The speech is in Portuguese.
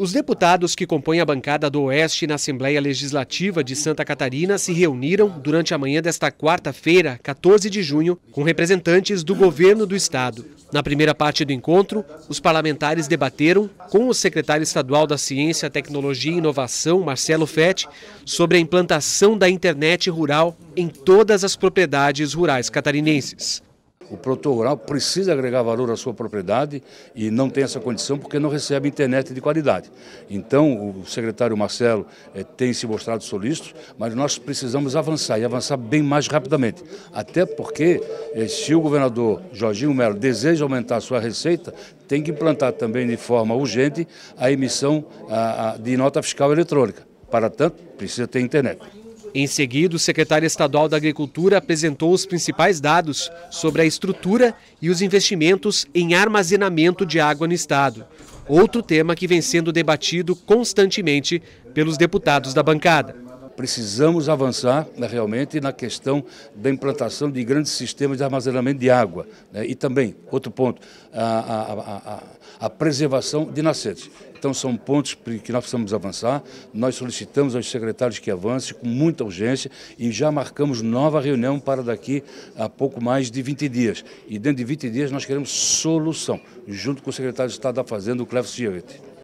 Os deputados que compõem a bancada do Oeste na Assembleia Legislativa de Santa Catarina se reuniram durante a manhã desta quarta-feira, 14 de junho, com representantes do governo do estado. Na primeira parte do encontro, os parlamentares debateram com o secretário estadual da Ciência, Tecnologia e Inovação, Marcelo Fett, sobre a implantação da internet rural em todas as propriedades rurais catarinenses. O produtor rural precisa agregar valor à sua propriedade e não tem essa condição porque não recebe internet de qualidade. Então, o secretário Marcelo eh, tem se mostrado solícito, mas nós precisamos avançar e avançar bem mais rapidamente. Até porque, eh, se o governador Jorginho Melo deseja aumentar a sua receita, tem que implantar também de forma urgente a emissão a, a, de nota fiscal eletrônica. Para tanto, precisa ter internet. Em seguida, o secretário estadual da Agricultura apresentou os principais dados sobre a estrutura e os investimentos em armazenamento de água no estado. Outro tema que vem sendo debatido constantemente pelos deputados da bancada precisamos avançar né, realmente na questão da implantação de grandes sistemas de armazenamento de água. Né, e também, outro ponto, a, a, a, a preservação de nascentes. Então são pontos que nós precisamos avançar. Nós solicitamos aos secretários que avancem com muita urgência e já marcamos nova reunião para daqui a pouco mais de 20 dias. E dentro de 20 dias nós queremos solução, junto com o secretário de Estado da Fazenda, o Cleves Giorgetti.